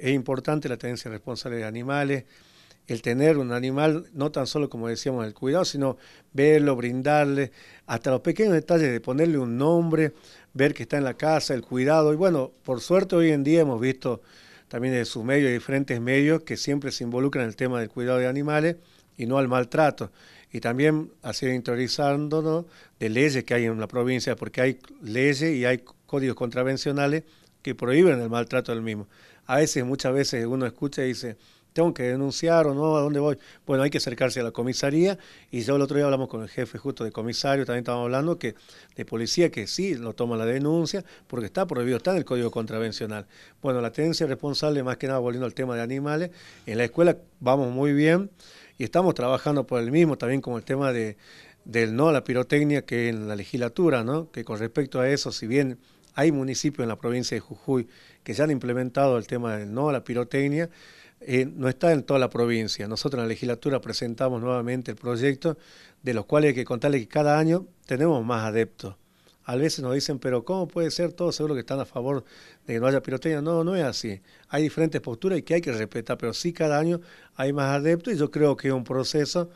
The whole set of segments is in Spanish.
Es importante la tenencia responsable de animales, el tener un animal, no tan solo como decíamos el cuidado, sino verlo, brindarle, hasta los pequeños detalles de ponerle un nombre, ver que está en la casa, el cuidado. Y bueno, por suerte hoy en día hemos visto también de sus medios, de diferentes medios que siempre se involucran en el tema del cuidado de animales y no al maltrato. Y también así interiorizándonos de leyes que hay en la provincia, porque hay leyes y hay códigos contravencionales que prohíben el maltrato del mismo. A veces, muchas veces uno escucha y dice, tengo que denunciar o no, ¿a dónde voy? Bueno, hay que acercarse a la comisaría y yo el otro día hablamos con el jefe justo de comisario, también estábamos hablando que de policía que sí lo toma la denuncia porque está prohibido, está en el código contravencional. Bueno, la tenencia responsable, más que nada volviendo al tema de animales, en la escuela vamos muy bien y estamos trabajando por el mismo, también con el tema de, del no a la pirotecnia que en la legislatura, ¿no? Que con respecto a eso, si bien hay municipios en la provincia de Jujuy que ya han implementado el tema del no a la pirotecnia. Eh, no está en toda la provincia. Nosotros en la legislatura presentamos nuevamente el proyecto, de los cuales hay que contarle que cada año tenemos más adeptos. A veces nos dicen, pero ¿cómo puede ser? Todos seguro que están a favor de que no haya pirotecnia. No, no es así. Hay diferentes posturas y que hay que respetar, pero sí cada año hay más adeptos y yo creo que es un proceso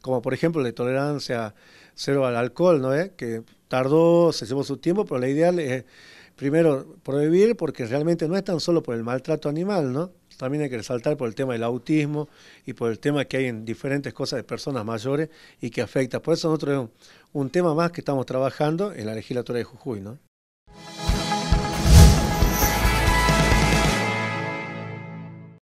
como por ejemplo la tolerancia cero al alcohol, ¿no? Eh? Que tardó, se llevó su tiempo, pero la idea es, eh, primero, prohibir, porque realmente no es tan solo por el maltrato animal, ¿no? También hay que resaltar por el tema del autismo y por el tema que hay en diferentes cosas de personas mayores y que afecta. Por eso nosotros es un, un tema más que estamos trabajando en la legislatura de Jujuy, ¿no?